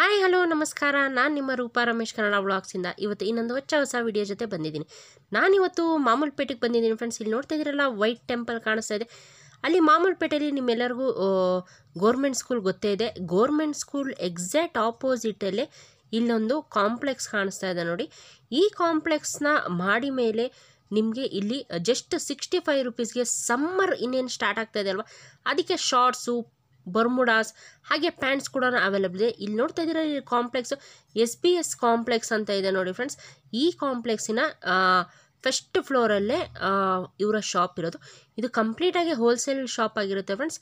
Hi hello ನಮಸ್ಕಾರ ನಾನು ನಿಮ್ಮ ರೂಪಾ ರಮೇಶ್ ಕನ್ನಡ ವ್ಲಾಗ್ಸಿಂದ ಇವತ್ತು ಇನ್ನೊಂದು ಹೊಚ್ಚ ಹೊಸ ವಿಡಿಯೋ ಜೊತೆ ಬಂದಿದ್ದೀನಿ ನಾನಿವತ್ತು ಮಾಮೂಲ್ಪೇಟೆಗೆ ಬಂದಿದ್ದೀನಿ ಫ್ರೆಂಡ್ಸ್ ಇಲ್ಲಿ ನೋಡ್ತಾ ಇದ್ದೀರಲ್ಲ ವೈಟ್ ಟೆಂಪಲ್ ಕಾಣಿಸ್ತಾ ಇದೆ ಅಲ್ಲಿ ಮಾಮೂಲ್ಪೇಟೆಯಲ್ಲಿ ನಿಮ್ಮೆಲ್ಲರಿಗೂ ಗೋರ್ಮೆಂಟ್ ಸ್ಕೂಲ್ ಗೊತ್ತೇ ಇದೆ ಗೋರ್ಮೆಂಟ್ ಸ್ಕೂಲ್ ಎಕ್ಸಾಕ್ಟ್ ಆಪೋಸಿಟಲ್ಲೇ ಇಲ್ಲೊಂದು ಕಾಂಪ್ಲೆಕ್ಸ್ ಕಾಣಿಸ್ತಾ ಇದೆ ನೋಡಿ ಈ ಕಾಂಪ್ಲೆಕ್ಸ್ನ ಮಾಡಿ ಮೇಲೆ ನಿಮಗೆ ಇಲ್ಲಿ ಜಸ್ಟ್ ಸಿಕ್ಸ್ಟಿ ಫೈವ್ ರುಪೀಸ್ಗೆ ಸಮ್ಮರ್ ಇನ್ನೇನು ಸ್ಟಾರ್ಟ್ ಆಗ್ತಾ ಇದೆ ಅಲ್ವಾ ಅದಕ್ಕೆ ಶಾರ್ಟ್ಸು ಬರ್ಮುಡಾಸ್ ಹಾಗೆ ಪ್ಯಾಂಟ್ಸ್ ಕೂಡ ಅವೈಲಬಲ್ ಇದೆ ಇಲ್ಲಿ ನೋಡ್ತಾ ಇದ್ದೀರಾ complex S B S complex ಅಂತ ಇದೆ ನೋಡಿ ಫ್ರೆಂಡ್ಸ್ ಈ ಕಾಂಪ್ಲೆಕ್ಸಿನ ಫಸ್ಟ್ ಫ್ಲೋರಲ್ಲೇ ಇವರ ಶಾಪ್ ಇರೋದು ಇದು ಕಂಪ್ಲೀಟಾಗಿ ಹೋಲ್ಸೇಲ್ ಶಾಪ್ ಆಗಿರುತ್ತೆ ಫ್ರೆಂಡ್ಸ್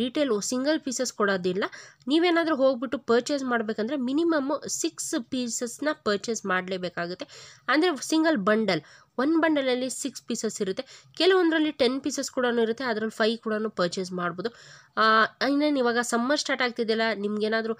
ರೀಟೇಲ್ ಸಿಂಗಲ್ ಪೀಸಸ್ ಕೊಡೋದಿಲ್ಲ ನೀವೇನಾದರೂ ಹೋಗ್ಬಿಟ್ಟು ಪರ್ಚೇಸ್ ಮಾಡಬೇಕಂದ್ರೆ ಮಿನಿಮಮ್ಮು ಸಿಕ್ಸ್ ಪೀಸಸ್ನ ಪರ್ಚೇಸ್ ಮಾಡಲೇಬೇಕಾಗುತ್ತೆ ಅಂದರೆ ಸಿಂಗಲ್ ಬಂಡಲ್ ಒನ್ ಬಂಡಲಲ್ಲಿ ಸಿಕ್ಸ್ ಪೀಸಸ್ ಇರುತ್ತೆ ಕೆಲವೊಂದರಲ್ಲಿ ಟೆನ್ ಪೀಸಸ್ ಕೂಡ ಇರುತ್ತೆ ಅದರಲ್ಲಿ ಫೈವ್ ಕೂಡ ಪರ್ಚೇಸ್ ಮಾಡ್ಬೋದು ಇನ್ನೇನು ಇವಾಗ ಸಮ್ಮರ್ ಸ್ಟಾರ್ಟ್ ಆಗ್ತಿದೆಯಲ್ಲ ನಿಮ್ಗೇನಾದರೂ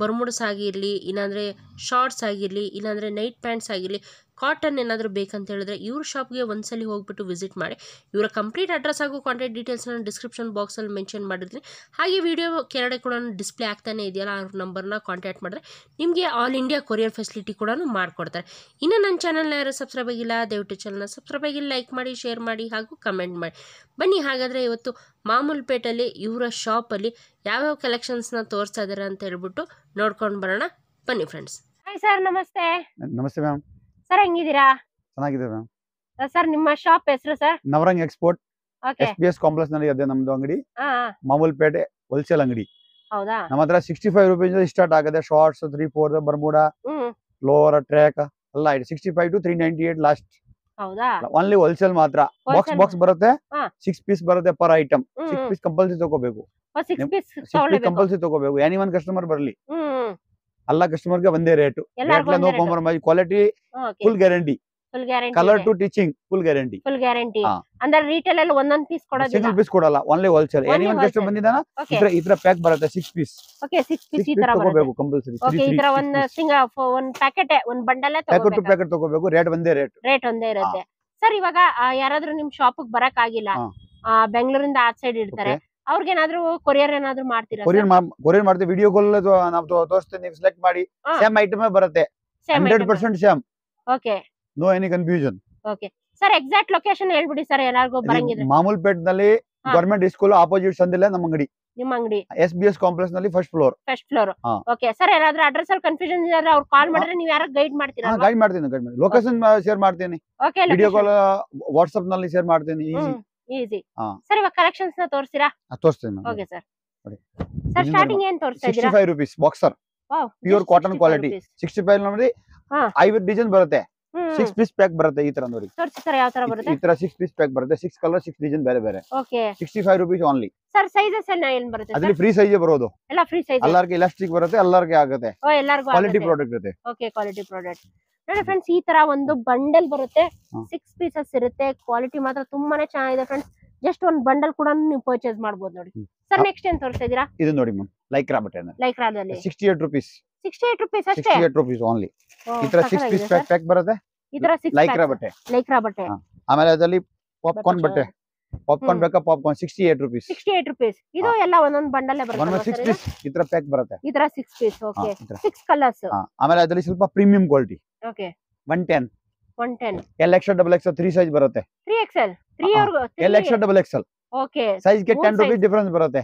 ಬರ್ಮುಡ್ಸ್ ಆಗಿರಲಿ ಇಲ್ಲಾಂದರೆ ಶಾರ್ಟ್ಸ್ ಆಗಿರಲಿ ಇಲ್ಲಾಂದರೆ ನೈಟ್ ಪ್ಯಾಂಟ್ಸ್ ಆಗಿರಲಿ ಕಾಟನ್ ಏನಾದರೂ ಬೇಕಂತ ಹೇಳಿದ್ರೆ ಇವ್ರ ಶಾಪ್ಗೆ ಒಂದ್ಸಲಿ ಹೋಗ್ಬಿಟ್ಟು ವಿಸಿಟ್ ಮಾಡಿ ಇವರ ಕಂಪ್ಲೀಟ್ ಅಡ್ರೆಸ್ ಹಾಗೂ ಕಾಂಟ್ಯಾಕ್ಟ್ ಡೀಟೇಲ್ಸ್ನ ಡಿಸ್ಕ್ರಿಪ್ಷನ್ ಬಾಕ್ಸಲ್ಲಿ ಮೆನ್ಷನ್ ಮಾಡಿರ್ತೀನಿ ಹಾಗೆ ವಿಡಿಯೋ ಕೆರಡೆ ಕೂಡ ಡಿಸ್ಪ್ಲೇ ಆಗ್ತಾನೆ ಇದೆಯಲ್ಲ ಅವ್ರ ನಂಬರ್ನ ಕಾಂಟ್ಯಾಕ್ಟ್ ಮಾಡಿದ್ರೆ ನಿಮಗೆ ಆಲ್ ಇಂಡಿಯಾ ಕೊರಿಯರ್ ಫೆಸಿಲಿಟಿ ಕೂಡ ಮಾಡಿಕೊಡ್ತಾರೆ ಇನ್ನು ನನ್ನ ಚಾನಲ್ನ ಯಾರು ಸಬ್ಸ್ಕ್ರೈಬ್ ಆಗಿಲ್ಲ ದಯವಿಟ್ಟು ಚಾನಲ್ನ ಸಬ್ಸ್ಕ್ರೈಬ್ ಆಗಿ ಲೈಕ್ ಮಾಡಿ ಶೇರ್ ಮಾಡಿ ಹಾಗೂ ಕಮೆಂಟ್ ಮಾಡಿ ಬನ್ನಿ ಹಾಗಾದರೆ ಇವತ್ತು ಮಾಮೂಲ್ ಮಾಮೂಲ್ಪೇಟಲ್ಲಿ ಇವರ ಶಾಪಲ್ಲಿ ಯಾವ್ಯಾವ ಕಲೆಕ್ಷನ್ಸ್ನ ತೋರಿಸ್ತಾ ಇದ್ದಾರೆ ಅಂತ ಹೇಳ್ಬಿಟ್ಟು ನೋಡ್ಕೊಂಡು ಬರೋಣ ಬನ್ನಿ ಫ್ರೆಂಡ್ಸ್ ಹಾಯ್ ಸರ್ ನಮಸ್ತೆ ನಮಸ್ತೆ ಮ್ಯಾಮ್ ಸರ್ ಹೆಂಗಿದ್ದೀರಾ ಚೆನ್ನಾಗಿದೆ ಸರ್ ನಿಮ್ಮ ಶಾಪ್ ಹೆಸರು sir Navrang export S B S complex ನಲ್ಲಿ ಇದೆ ನಮ್ದು ಅಂಗಡಿ ಮಾಮೂಲ್ ಪೇಟೆ ಹೋಲ್ಸೇಲ್ ಅಂಗಡಿ ಹೌದಾ ನಮ್ಮ ಹತ್ರ ಸಿಕ್ಸ್ಟಿ ಫೈವ್ ರುಪೀಸ್ ಸ್ಟಾರ್ಟ್ ಆಗದೆ shorts three four Bermuda lower track ಎಲ್ಲ ಇದೆ sixty five to three ninety eight last only wholesale ಮಾತ್ರ ಬಾಕ್ಸ್ ಬಾಕ್ಸ್ ಬರುತ್ತೆ ಸಿಕ್ಸ್ ಪೀಸ್ ಬರುತ್ತೆ per item six piece compulsory ತಗೋಬೇಕು ಸಿಕ್ಸ್ ಪೀಸ್ ಕಂಪಲ್ಸರಿ ತಗೋಬೇಕು any one customer ಬರಲಿ ಎಲ್ಲ ಕಸ್ಟಮರ್ ಗೆ ಒಂದೇ rate no compromise quality full guarantee colour to teaching full guarantee full guarantee ಅಂದ್ರೆ ರೀಟೇಲ್ ಅಲ್ಲಿ ಒಂದೊಂದು ಪೀಸ್ ಕೊಡೋದು ಸಿಂಗಲ್ ಪೀಸ್ ಕೊಡಲ್ಲ ಓನ್ಲಿ ಹೋಲ್ಸೇಲ್ ಎನಿ ಒಂದು ಕಸ್ಟಮರ್ ಬಂದಿದಾನ ಇತ್ರ ಇತ್ರ ಪ್ಯಾಕ್ ಬರುತ್ತೆ 6 ಪೀಸ್ ಓಕೆ 6 ಪೀಸ್ ಈ ತರ ತಗೋಬೇಕು ಕಂಪಲ್ಸರಿ ಓಕೆ ಇತ್ರ ಒಂದು ಸಿಂಗಲ್ ಒನ್ ಪ್ಯಾಕೆಟ್ ಒಂದು ಬಂಡಲ್ ತಗೋಬೇಕು ಪ್ಯಾಕೆಟ್ ಟು ಪ್ಯಾಕೆಟ್ ತಗೋಬೇಕು ರೇಟ್ ಒಂದೇ ರೇಟ್ ರೇಟ್ ಒಂದೇ ಇರುತ್ತೆ ಸರ್ ಇವಾಗ ಯಾರಾದ್ರೂ ನಿಮ್ ಶಾಪ್ ಗೆ ಬರಕ್ ಆಗಿಲ್ಲ ಬೆಂಗಳೂರಿಂದ ಆಚೆ ಸೈಡ್ ಇರ್ತಾರೆ ಅವ್ರಿಗೇನಾದ್ರೂ ಕೊರಿಯರ್ ಏನಾದ್ರೂ ಮಾಡ್ತೀರಾ ಕೊರಿಯರ್ ಕೊರಿಯರ್ ಮಾಡ್ತೀವಿ ವಿಡಿಯೋ ಕಾಲ್ ನಾವು ತೋರಿಸ್ತೀವಿ ನೀವು ಸೆಲೆಕ್ಟ್ ಮಾಡಿ ಸೇಮ್ ಐಟಮ್ ಬರುತ್ತೆ hundred percent same okay no any confusion okay sir exact location ಹೇಳ್ಬಿಡಿ ಸರ್ ಎಲ್ಲರಿಗೂ ಬರಂಗಿದ್ರೆ ಮಾಮೂಲ್ ಪೇಟ್ ನಲ್ಲಿ ಗವರ್ಮೆಂಟ್ ಸ್ಕೂಲ್ ಆಪೋಸಿಟ್ ಸಂದಿಲ್ಲ ನಮ್ಮ ಅಂಗಡಿ ಎಸ್ ಬಿ ಎಸ್ ಕಾಂಪ್ಲೆಕ್ಸ್ ನಲ್ಲಿ first floor first floor okay sir ಯಾರಾದ್ರೂ ಅಡ್ರೆಸ್ ಅಲ್ಲಿ ಕನ್ಫ್ಯೂಷನ್ ಇದ್ರೆ ಅವ್ರು ಕಾಲ್ ಮಾಡಿದ್ರೆ ನೀವು ಯಾರು ಗೈಡ್ ಮಾಡ್ತೀರಾ ಗೈಡ್ ಮಾಡ್ತೀನಿ ಗೈಡ್ ಮಾಡಿ ಲೊಕೇಶನ್ ಶೇರ್ ಮಾಡ್ತೀನಿ ವಿಡಿಯೋ ಕಾಲ್ ವಾಟ್ಸ್ಆಪ್ ನಲ್ಲಿ ಶೇರ್ ಮಾಡ್ತೀನಿ ಈಸಿ ಹಾ. ಸರ್ ಇವಾಗ ಕಲೆಕ್ಷನ್ಸ್ ನ ತೋರಿಸ್ತೀರಾ ತೋರಿಸ್ತೀನಿ ಓಕೆ ಸರ್ ಸರ್ ಸ್ಟಾರ್ಟಿಂಗ್ ಏನು ತೋರಿಸ್ತಾ ಸಿಕ್ಸ್ಟಿ ಇದ್ದೀರಾ five rupees boxer Wow, pure just cotton 65 quality. rupees. Sixty five ನೋಡಿ ಹಾ. ಐವತ್ತು ಡಿಸೈನ್ ಬರುತ್ತೆ ಸಿಕ್ಸ್ ಪೀಸ್ ಪ್ಯಾಕ್ ಬರುತ್ತೆ ಈ ತರ ನೋಡಿ ಯಾವ ತರ ಬರುತ್ತೆ ಈ ತರ ಸಿಕ್ಸ್ ಪೀಸ್ ಪ್ಯಾಕ್ ಬರುತ್ತೆ ಸಿಕ್ಸ್ ಕಲರ್ ಸಿಕ್ಸ್ ಡಿಸೈನ್ ಬೇರೆ ಬೇರೆ okay sixty five rupees only sir sizes ಏನ್ ಏನ್ ಬರುತ್ತೆ ಅದ್ರಲ್ಲಿ ಫ್ರೀ ಸೈಜ್ ಬರೋದು ಎಲ್ಲ ಫ್ರೀ ಸೈಜ್ ಎಲ್ಲರ್ಗೆ ಬರುತ್ತೆ ಎಲ್ಲಾರ್ಗೆ ಆಗುತ್ತೆ ಕ್ವಾಲಿಟಿ ಪ್ರಾಡಕ್ಟ್ ಇರುತ್ತೆ ಓಕೆ ಕ್ವಾಲಿಟಿ ಪ್ರಾಡಕ್ಟ್ ನೋಡಿ ಫ್ರೆಂಡ್ಸ್ ಈ ತರ ಒಂದು ಬಂಡಲ್ ಬರುತ್ತೆ ಸಿಕ್ಸ್ ಪೀಸಸ್ ಇರುತ್ತೆ ಕ್ವಾಲಿಟಿ ಮಾತ್ರ ತುಂಬಾನೇ ಚೆನ್ನಾಗಿದೆ ಫ್ರೆಂಡ್ಸ್ ಜಸ್ಟ್ ಒಂದ್ ಬಂಡಲ್ ಕೂಡ ನೀವು ಪರ್ಚೇಸ್ ಮಾಡಬಹುದು ನೋಡಿ ಸರ್ ನೆಕ್ಸ್ಟ್ ಏನ್ ತೋರಿಸ್ತಾ ಇದು ನೋಡಿ ಮ್ಯಾಮ್ ಲೈಕ್ರಾ ಬಟ್ಟೆ ಲೈಕ್ರಾದಲ್ಲಿ sixty eight rupees sixty eight rupees ಅಷ್ಟೇ ಸಿಕ್ಸ್ಟಿ ಏಟ್ ರುಪೀಸ್ ಓನ್ಲಿ ಈ ತರ ಸಿಕ್ಸ್ ಪೀಸ್ ಪ್ಯಾಕ್ ಬರುತ್ತೆ ಈ ತರ ಲೈಕ್ರಾ ಬಟ್ಟೆ ಲೈಕ್ರಾ ಬಟ್ಟೆ ಆಮೇಲೆ ಅದರಲ್ಲಿ ಪಾಪ್ಕಾರ್ನ್ ಬಟ್ಟೆ ಪಾಪ್ಕಾರ್ನ್ ಬೇಕಾ popcorn sixty eight rupees sixty eight rupees ಇದು ಎಲ್ಲ ಒಂದೊಂದು ಬಂಡಲ್ಲೇ ಬರುತ್ತೆ ಸಿಕ್ಸ್ ಪೀಸ್ ಈ ತರ ಪ್ಯಾಕ್ ಬರುತ್ತೆ ಈ ತರ six piece okay six colours ಆಮೇಲೆ ಅದರಲ್ಲಿ ಸ್ವಲ್ಪ premium quality okay one ten L X double X three size ಬರುತ್ತೆ three XL three L X double X XL okay size ಗೆ ಟೆನ್ ರುಪೀಸ್ ಡಿಫರೆನ್ಸ್ ಬರುತ್ತೆ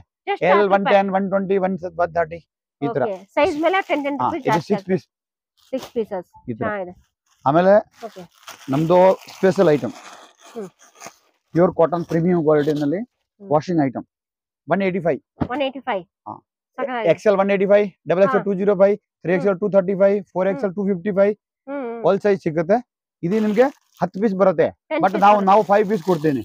L one ten one twenty one thirty ಈ ತರ size ಮೇಲೆ 10 10 rupees ಜಾಸ್ತಿ 6 piece 6 pieces ಚೆನ್ನಾಗಿದೆ ಆಮೇಲೆ ನಮ್ದು special item pure cotton premium quality ನಲ್ಲಿ washing item 185 185 XL 185 double XL 205 3 XL 235 4 XL 255 all size ಸಿಗುತ್ತೆ ಇದು ನಿಮಗೆ 10 ಪೀಸ್ ಬರುತ್ತೆ ಬಟ್ ನಾವು ನಾವು 5 ಪೀಸ್ ಕೊಡ್ತೀನಿ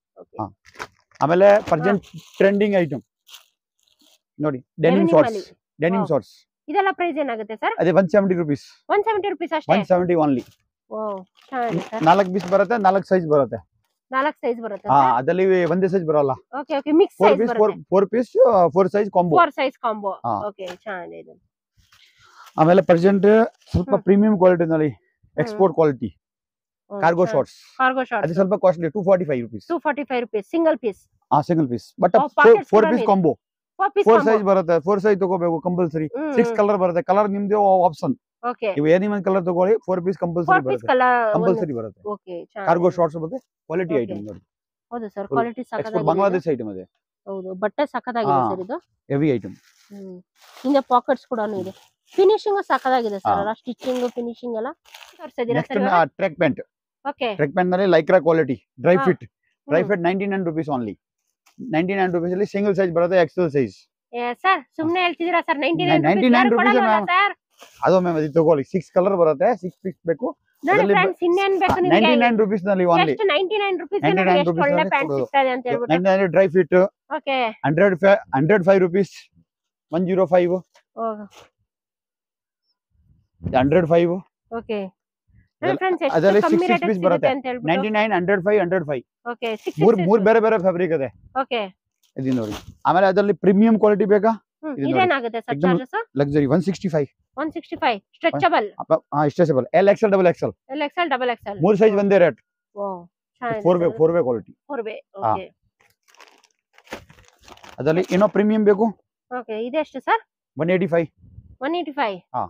ಆಮೇಲೆ ಪ್ರೆಸೆಂಟ್ ಟ್ರೆಂಡಿಂಗ್ ಐಟಮ್ ನೋಡಿ ಡೆನಿಮ್ ಶಾರ್ಟ್ಸ್ ಡೆನಿಮ್ ಶಾರ್ಟ್ಸ್ ಇದೆಲ್ಲ ಪ್ರೈಸ್ ಏನಾಗುತ್ತೆ ಸರ್ ಅದೇ 170 ರೂಪೀಸ್ 170 ರೂಪೀಸ್ ಅಷ್ಟೇ 170 ಓನ್ಲಿ ಓ ಚೆನ್ನಾಗಿದೆ ಸರ್ ನಾಲ್ಕು ಪೀಸ್ ಬರುತ್ತೆ ನಾಲ್ಕು ಸೈಜ್ ಬರುತ್ತೆ ನಾಲ್ಕು ಸೈಜ್ ಬರುತ್ತೆ ಹಾ ಅದರಲ್ಲಿ ಒಂದೇ ಸೈಜ್ ಬರಲ್ಲ ಓಕೆ ಓಕೆ ಮಿಕ್ಸ್ ಸೈಜ್ ಬರುತ್ತೆ 4 piece 4 size combo 4 size combo okay ಚೆನ್ನಾಗಿದೆ ಆಮೇಲೆ ಪ್ರೆಸೆಂಟ್ ಸ್ವಲ್ಪ ಪ್ರೀಮಿಯಂ ಕ್ವಾಲಿಟಿ ನಲ್ಲಿ export quality cargo shorts cargo shorts ಅದು ಸ್ವಲ್ಪ costly 245 rupees 245 rupees single piece ಆ single piece but 4 piece combo 4 size ಬರುತ್ತೆ 4 ಸೈಜ್ ತಗೋಬೇಕು ಕಂಪಲ್ಸರಿ 6 ಕಲರ್ ಬರುತ್ತೆ ಕಲರ್ ನಿಮ್ದು ಆಪ್ಷನ್ ಓಕೆ ನೀವು ಏನೇ ಒಂದು ಕಲರ್ ತಗೋಳಿ 4 ಪೀಸ್ ಕಂಪಲ್ಸರಿ ಕಲರ್ ಕಂಪಲ್ಸರಿ ಬರುತ್ತೆ ಓಕೆ ಕಾರ್ಗೋ ಶಾರ್ಟ್ಸ್ ಬಗ್ಗೆ ಕ್ವಾಲಿಟಿ ಐಟಮ್ ನೋಡಿ ಹೌದು ಸರ್ ಕ್ವಾಲಿಟಿ ಸಕ್ಕತ್ತಾಗಿದೆ ಬಾಂಗ್ಲಾದೇಶ ಐಟಮ್ ಇದೆ ಹೌದು ಬಟ್ಟೆ ಸಕ್ಕತ್ತಾಗಿದೆ ಸರ್ ಇದು ಹೆವಿ ಐಟಮ್ ಹಿಂಗೆ ಪಾಕೆಟ್ಸ್ ಕೂಡ ಇದೆ ಫಿನಿಶಿಂಗ್ ಸಾಕಾಗಿದೆ ಸರ್ ಸ್ಟಿಚಿಂಗ್ ಫಿನಿಶಿಂಗ್ ಎಲ್ಲ ತೋರಿಸಿದೀರಾ sir track pant trek pant ಮೇಲೆ Lycra quality dry fit dry fit ninety nine rupees only ninety nine rupees ಅಲ್ಲಿ ಸಿಂಗಲ್ ಸೈಜ್ ಬರುತ್ತೆ ಎಕ್ಸೆಲ್ ಸೈಜ್ ಸರ್ ಸುಮ್ಮನೆ ನೈನ್ಟಿ ನೈನ್ ರುಪೀಸ್ ಅದು ಮ್ಯಾಮ್ ಇದು ತಗೊಳ್ಳಿ ಸಿಕ್ಸ್ ಕಲರ್ ಬರುತ್ತೆ ಸಿಕ್ಸ್ ಪೀಸ್ ಬೇಕು dry fit hundred hundred five rupees one zero five hundred five ಅದರಲ್ಲಿ six six piece ಬರುತ್ತೆ ninety nine hundred five hundred five ಮೂರ್ ಮೂರ್ ಬೇರೆ ಬೇರೆ ಫ್ಯಾಬ್ರಿಕ್ ಇದೆ ಇದು ನೋಡಿ ಆಮೇಲೆ ಅದರಲ್ಲಿ ಪ್ರೀಮಿಯಂ ಕ್ವಾಲಿಟಿ ಬೇಕಾ luxury one sixty five one sixty five stretchable stretchable L X double X L XL double XL ಮೂರ್ ಸೈಜ್ ಒಂದೇ rate four way four way quality four way ಅದರಲ್ಲಿ ಏನೋ ಪ್ರೀಮಿಯಂ ಬೇಕು okay sir one eighty five one eighty five ಹಾಂ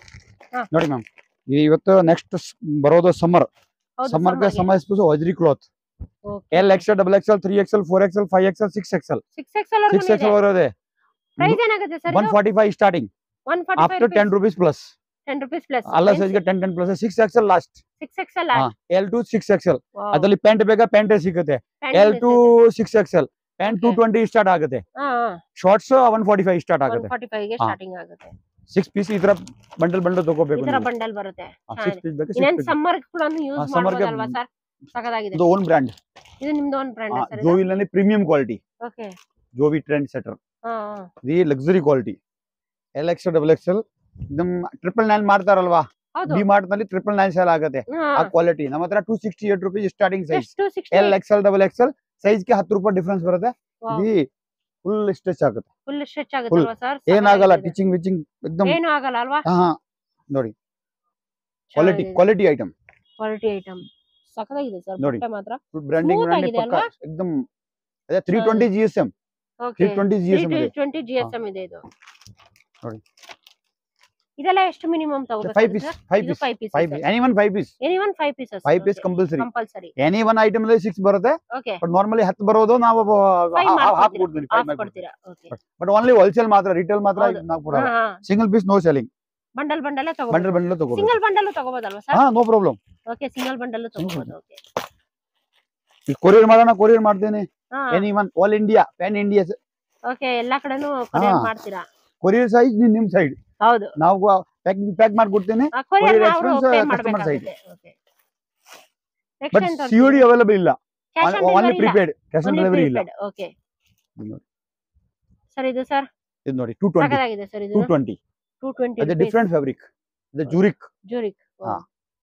ನೋಡಿ ma'am ಇವತ್ತು next ಬರೋದು summer summer ಗೆ ಸಂಬಂಧಿಸ್ಬಿಟ್ಟು ವಜ್ರಿ cloth L XL double XL three XL four XL five XL six Excel six XL ಬರೋದೇ one forty five starting after two ten rupees plus ಅಲ್ಲ size ten ten plus six XL last L to six XL ಅದ್ರಲ್ಲಿ pant ಬೇಗ pant ಸಿಗುತ್ತೆ L to six XL pant two twenty start ಆಗುತ್ತೆ shorts one forty five start ಆಗುತ್ತೆ six piece ಈ ತರ bundle bundle ತಗೋಬೇಕು own brand ಇದು premium quality ಜೋವಿ ಟ್ರೆಂಡ್ ಸೆಟರ್ ಇದು luxury quality L X double X L triple nine ಮಾಡ್ತಾರಲ್ವಾ DMart ನಲ್ಲಿ triple nine sale ಆಗುತ್ತೆ ಆ ಕ್ವಾಲಿಟಿ ನಮ್ಮ ಹತ್ರ two sixty eight rupees starting size L X L double X L size ಗೆ ಹತ್ತು ರೂಪಾಯಿ ಡಿಫ್ರೆನ್ಸ್ ಬರುತ್ತೆ ಫುಲ್ ಸ್ಟ್ರೆಚ್ ಆಗುತ್ತೆ ಫುಲ್ ಸ್ಟ್ರೆಚ್ ಆಗುತ್ತೆ ಅಲ್ವಾ ಸರ್ ಏನಾಗಲ್ಲ ಟಿಚಿಂಗ್ ವಿಚಿಂಗ್ एकदम ಏನು ಆಗಲ್ಲ ಅಲ್ವಾ ಹಾ ನೋಡಿ quality quality item quality item ಸಕತ್ತಾಗಿದೆ ಸರ್ ಬಟ್ಟೆ ಮಾತ್ರ ಬ್ರ್ಯಾಂಡಿಂಗ್ ಬ್ರ್ಯಾಂಡಿಂಗ್ ಪಕ್ಕ एकदम ಅದೇ 320 ಜಿಎಸ್ಎಂ ಓಕೆ 320 ಜಿಎಸ್ಎಂ ಇದೆ ಜಿಎಸ್ಎಂ ಇದೆ ಇದು ನೋಡಿ ಇದೆಲ್ಲ ಎಷ್ಟು ಮಿನಿಮಮ್ ತಗೋಬೇಕು piece five piece five piece any five compulsory any one ಅಲ್ಲಿ ಸಿಕ್ಸ್ ಬಟ್ ನಾರ್ಮಲಿ ಹತ್ತು ಬರೋದು ನಾವು ಬಟ್ ಓನ್ಲಿ ಹೋಲ್ಸೇಲ್ ಮಾತ್ರ ರಿಟೇಲ್ ಮಾತ್ರ single piece no selling bundle bundle bundle bundle single bundle ಹಾ ನೋ ಪ್ರಾಬ್ಲಮ್ ಸಿಂಗಲ್ ಬಂಡಲ್ ತಗೋಬಹುದು courier ಮಾಡೋಣ courier ಮಾಡ್ತೀನಿ anyone all India pan India ಎಲ್ಲಾ ಕೊರಿಯರ್ ಸೈಜ್ ನಿಮ್ಮ ಸೈಡ್ ಹೌದು ನಾವು ಪ್ಯಾಕ್ ಪ್ಯಾಕ್ ಮಾಡ್ಕೊಡ್ತೇನೆ customer side but COD available ಇಲ್ಲ only prepared cash on delivery ಇಲ್ಲ ಓಕೆ ಸರ್ ಇದು ಸರ್ ಇದು ನೋಡಿ 220 ಆಗಿದೆ ಸರ್ ಇದು 220 220 ಅದೆ ಡಿಫರೆಂಟ್ ಫ್ಯಾಬ್ರಿಕ್ ಇದು ಜುರಿಕ್ ಜುರಿಕ್ ಹಾ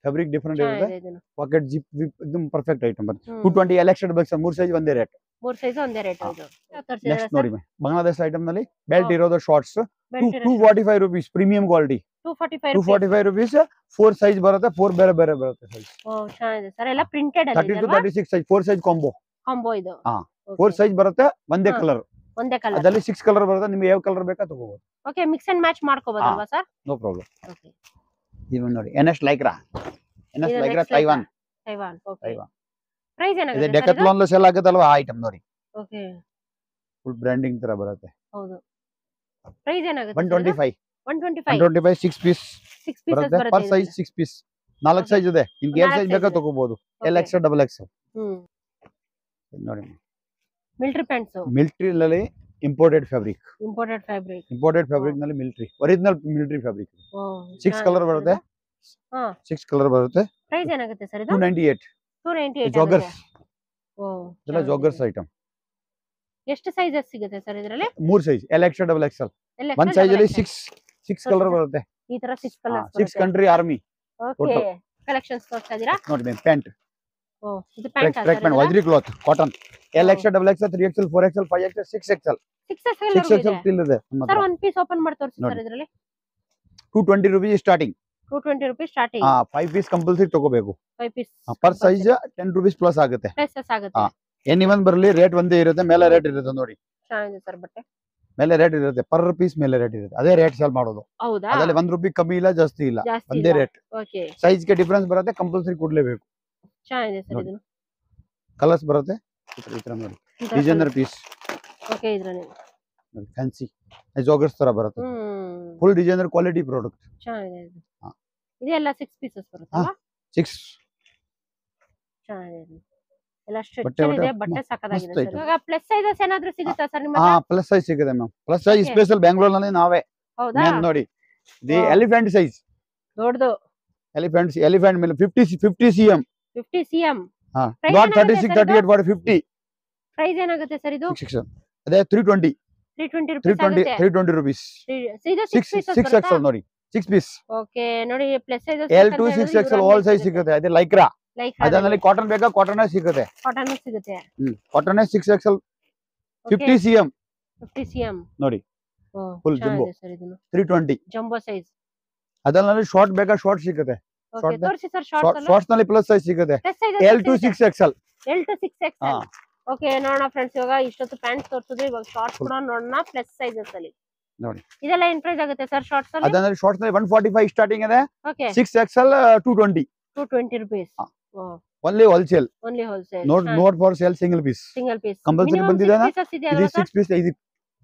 ಫ್ಯಾಬ್ರಿಕ್ ಡಿಫರೆಂಟ್ ಇರುತ್ತೆ ಪಾಕೆಟ್ ಜಿಪ್ ವಿಪ್ ಇದು ಪರ್ಫೆಕ್ಟ್ ಐಟಂ ಬರುತ್ತೆ 220 ಎಲೆಕ್ಟ್ರಿಕ್ ಬಕ್ಸ್ ಮೂರು ಸೈಜ್ ಒಂದೇ ರೇಟ್ ಮೂರ್ ಸೈಜ್ ಒಂದೇ ರೇಟ್ ನೆಕ್ಸ್ಟ್ ನೋಡಿ ಬಾಂಗ್ಲಾದೇಶ ಐಟಮ್ ನಲ್ಲಿ ಬೆಲ್ಟ್ ಇರೋದು shorts two forty five rupees premium quality two forty five rupees four size ಬರುತ್ತೆ ಫೋರ್ ಬೇರೆ ಬೇರೆ ಬರುತ್ತೆ ಸರ್ ಎಲ್ಲ printed two thirty six size four size combo combo ಇದು ಹಾ ಫೋರ್ ಸೈಜ್ ಬರುತ್ತೆ ಒಂದೇ ಕಲರ್ ಒಂದೇ ಕಲರ್ ಅದರಲ್ಲಿ ಸಿಕ್ಸ್ ಕಲರ್ ಬರುತ್ತೆ ನಿಮ್ಗೆ ಯಾವ ಕಲರ್ ಬೇಕಾ ತಗೋಬಹುದು ಓಕೆ ಮಿಕ್ಸ್ ಅಂಡ್ ಮ್ಯಾಚ್ ಮಾಡ್ಕೋಬಹುದಲ್ವಾ ಸರ್ ನೋ ಪ್ರಾಬ್ಲಮ್ ಓಕೆ ಇದು ನೋಡಿ N S Lycra N S Lycra Taiwan Taiwan Taiwan price ಏನಾಗುತ್ತೆ ಡೆಕತ್ಲಾನ್ ಸೇಲ್ ಆಗುತ್ತಲ್ವಾ ಆ ಐಟಮ್ ನೋಡಿ ಓಕೆ ಫುಲ್ ಬ್ರ್ಯಾಂಡಿಂಗ್ ತರ ಬರುತ್ತೆ ಹೌದು ಪ್ರೈಸ್ ಏನಾಗುತ್ತೆ 125 125 125 6 ಪೀಸ್ 6 ಪೀಸ್ ಬರುತ್ತೆ ಪರ್ ಸೈಜ್ 6 ಪೀಸ್ ನಾಲ್ಕು ಸೈಜ್ ಇದೆ ನಿಮಗೆ ಯಾವ ಸೈಜ್ ಬೇಕಾ ತಗೋಬಹುದು ಎಲ್ ಎಕ್ಸ್ ಡಬಲ್ ಎಕ್ಸ್ ಹ್ಮ್ ನೋಡಿ ಮಿಲಿಟರಿ ಪ್ಯಾಂಟ್ಸ್ ಮಿಲಿಟರಿ ನಲ್ಲಿ imported fabric imported fabric imported fabric ನಲ್ಲಿ military original military fabric 6 colour ಬರುತ್ತೆ ಹಾ 6 ಕಲರ್ ಬರುತ್ತೆ ಪ್ರೈಸ್ ಏನಾಗುತ್ತೆ ಸರ್ ಇದು 298 ಎಷ್ಟು ಸೈಜಸ್ ಸಿಗುತ್ತೆ sir size L X X L size ಅಲ್ಲಿ ಸಿಕ್ಸ್ ಸಿಕ್ಸ್ ಕಲರ್ ಬರುತ್ತೆ ಈ ತರ six colour six country army collections pant cotton X X X 220 starting two twenty rupees starting five piece compulsory ತಗೋಬೇಕು piece per size ten rupees plus ಆಗುತ್ತೆ plus ಆಗುತ್ತೆ ಏನ್ ಇವನ್ ಬರಲಿ rate ಒಂದೇ ಇರುತ್ತೆ ಮೇಲೆ ರೇಟ್ ಇರುತ್ತೆ ನೋಡಿ ಸರ್ ಬಟ್ಟೆ ಮೇಲೆ ರೇಟ್ ಇರುತ್ತೆ ಪರ್ ಪೀಸ್ ಮೇಲೆ ರೇಟ್ ಇರುತ್ತೆ ಅದೇ ರೇಟ್ ಸೇಲ್ ಮಾಡೋದು ಅದರಲ್ಲಿ ಒಂದ್ ರೂಪಾಯಿ ಕಮ್ಮಿ ಇಲ್ಲ ಜಾಸ್ತಿ ಇಲ್ಲ ಒಂದೇ ರೇಟ್ ಸೈಜ್ ಗೆ ಡಿಫ್ರೆನ್ಸ್ ಬರುತ್ತೆ ಕಂಪಲ್ಸರಿ ಕೊಡ್ಲೇಬೇಕು ಕಲರ್ಸ್ ಬರುತ್ತೆ ಡಿಸೈನರ್ ಪೀಸ್ ಫ್ಯಾನ್ಸಿ ಜೋಗರ್ಸ್ ತರ ಬರುತ್ತೆ ಫುಲ್ ಡಿಸೈನರ್ ಕ್ವಾಲಿಟಿ ಪ್ರಾಡಕ್ಟ್ ಇದೆಲ್ಲ ಸಿಕ್ಸ್ ಪೀಸಸ್ ಸಿಕ್ಸ್ ಬಟ್ಟೆ ಪ್ಲಸ್ ಸಿಗುತ್ತಾ ಪ್ಲಸ್ ಸೈಜ್ ಸಿಗುತ್ತೆ ಪ್ಲಸ್ ಸೈಜ್ ಸ್ಪೆಷಲ್ ನಾವೇ ನೋಡಿ ದಿ ಎಲಿಫೆಂಟ್ ದೊಡ್ಡದು ಎಲಿಫೆಂಟ್ ಎಲಿಫೆಂಟ್ ಮೇಲೆ 50 50 ಸಿಎಂ 50 ಸಿಎಂ ಹಾ 36 38 50 ಪ್ರೈಸ್ ಏನಾಗುತ್ತೆ 320 320 320 ಇದು 6 ನೋಡಿ ಸಿಕ್ಸ್ ಪೀಸ್ ಓಕೆ ನೋಡಿ L to six XL all size ಸಿಗುತ್ತೆ ಅದೇ ಲೈಕ್ರಾ ಅದ್ರಲ್ಲಿ ಕಾಟನ್ ಬೇಕಾ ಕಾಟನ್ ಸಿಗುತ್ತೆ ಕಾಟನ್ ಸಿಗುತ್ತೆ cotton six XL fifty C M fifty C M ನೋಡಿ full jumbo three twenty jumbo size ಅದ್ರಲ್ಲಿ ಶಾರ್ಟ್ ಬೇಕಾ ಶಾರ್ಟ್ ಸಿಗುತ್ತೆ ಶಾರ್ಟ್ಸ್ ನಲ್ಲಿ ಪ್ಲಸ್ ಸೈಜ್ ಸಿಗುತ್ತೆ L to six XL L to six X okay ನೋಡೋಣ friends ಇವಾಗ ಇಷ್ಟೊತ್ತು ಪ್ಯಾಂಟ್ ತೋರಿಸಿದ್ರು ಇವಾಗ ಶಾರ್ಟ್ ಕೂಡ ನೋಡೋಣ ಪ್ಲಸ್ ಸೈಜಸ್ ಅಲ್ಲಿ ನೋಡಿ ಇದೆಲ್ಲ ಏನ್ ಪ್ರೈಸ್ ಆಗುತ್ತೆ ಸರ್ ಶಾರ್ಟ್ಸ್ ಅಲ್ಲಿ ಅದಂದ್ರೆ ಶಾರ್ಟ್ಸ್ ಅಲ್ಲಿ 145 ಸ್ಟಾರ್ಟಿಂಗ್ ಇದೆ ಓಕೆ 6 XL 220 220 ರೂಪಾಯಿ only wholesale only wholesale not not for sale single piece single piece compulsory ಬಂದಿದೆ ನಾ ಇದು 6 ಪೀಸ್ ಇದು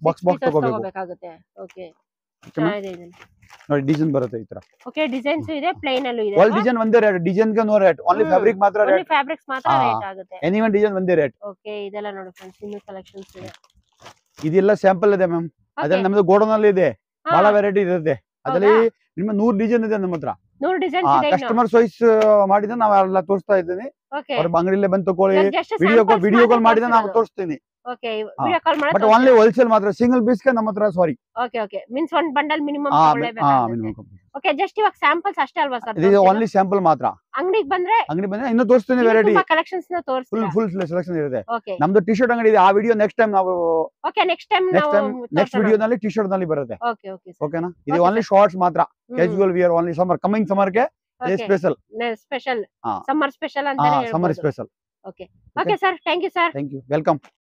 ಬಾಕ್ಸ್ ಬಾಕ್ಸ್ ತಗೋಬೇಕಾಗುತ್ತೆ ಓಕೆ ನೋಡಿ ಡಿಸೈನ್ ಬರುತ್ತೆ ಈ ತರ ಓಕೆ ಡಿಸೈನ್ಸ್ ಇದೆ ಪ್ಲೇನ್ ಅಲ್ಲೂ ಇದೆ ಆಲ್ ಡಿಸೈನ್ ಒಂದೇ ರೇಟ್ ಡಿಸೈನ್ ಗೆ ನೋ ರೇಟ್ ಓನ್ಲಿ ಫ್ಯಾಬ್ರಿಕ್ ಮಾತ್ರ ರೇಟ್ ಓನ್ಲಿ ಫ್ಯಾಬ್ರಿಕ್ಸ್ ಮಾತ್ರ ರೇಟ್ ಆಗುತ್ತೆ ಎನಿ ಒನ್ ಡಿಸೈನ್ ಒಂದೇ ರೇಟ್ ಓಕೆ ಇದೆಲ್ಲ ನೋಡಿ ಫ್ರೆಂಡ್ಸ್ ಇನ್ನು ಕಲೆಕ್ಷನ್ಸ್ ಇದೆ ಇದೆಲ್ಲ ಸ್ಯಾಂಪಲ್ ಇದೆ ಮ್ಯಾಮ್ ಅದ್ರಲ್ಲಿ ನಮ್ದು ಗೋಡೌನ್ ಅಲ್ಲಿ ಇದೆ ಬಹಳ ವೆರೈಟಿ ಇರುತ್ತೆ ಅದ್ರಲ್ಲಿ ನಿಮ್ಮ ನೂರ್ ಡಿಸೈನ್ ಇದೆ ನಮ್ಮ ಹತ್ರ ಕಸ್ಟಮರ್ ಸರ್ವಿಸ್ ಮಾಡಿದ ನಾವೆಲ್ಲ ತೋರಿಸ್ತಾ ಇದ್ದೀನಿ ಅವ್ರ ಅಂಗಡಿಲೇ ಬಂದು ತಗೊಳ್ಳಿ ವಿಡಿಯೋ ಕಾಲ್ ವಿಡಿಯೋ ಮಾಡಿದ ನಾವು ತೋರಿಸ್ತೀನಿ ಓಕೆ ವಿಡಿಯೋ ಕಾಲ್ ಮಾಡಿ ಬಟ್ ಓನ್ಲಿ ಹೋಲ್ಸೇಲ್ ಮಾತ್ರ ಸಿಂಗಲ್ ಪೀಸ್ ಗೆ ನಮ್ಮ ಸಾರಿ ಓಕೆ ಓಕೆ ಮೀನ್ಸ್ ಒಂದು ಬಂಡಲ್ ಮಿನಿಮಮ್ ಓಕೆ ಜಸ್ಟ್ ಇವಾಗ ಸ್ಯಾಂಪಲ್ಸ್ ಅಷ್ಟೇ ಅಲ್ವಾ ಸರ್ ಇದು ಓನ್ಲಿ ಸ್ಯಾಂಪಲ್ ಮಾತ್ರ ಅಂಗಡಿಗೆ ಬಂದ್ರೆ ಅಂಗಡಿ ಬಂದ್ರೆ ಇನ್ನು ತೋರಿಸ್ತೀನಿ ವೆರೈಟಿ ಕಲೆಕ್ಷನ್ಸ್ ನ ತೋರಿಸ್ತೀನಿ ಫುಲ್ ಫುಲ್ ಸೆಲೆಕ್ಷನ್ ಇರುತ್ತೆ ನಮ್ದು ಟಿ ಶರ್ಟ್ ಅಂಗಡಿ ಇದೆ ಆ ವಿಡಿಯೋ ನೆಕ್ಸ್ಟ್ ಟೈಮ್ ನಾವು okay next time next time next ವಿಡಿಯೋದಲ್ಲಿ ಟಿ ಶರ್ಟ್ ನಲ್ಲಿ ಬರುತ್ತೆ ಓಕೆ ಓಕೆ ಓಕೆನಾ ಇದು ಓನ್ಲಿ ಶಾರ್ಟ್ಸ್ ಮಾತ್ರ casual wear only summer coming summer ಗೆ ಸ್ಪೆಷಲ್ ಸ್ಪೆಷಲ್ ಸಮ್ಮರ್ ಸ್ಪೆಷಲ್ ಅಂತ summer special okay okay sir thank you sir thank you welcome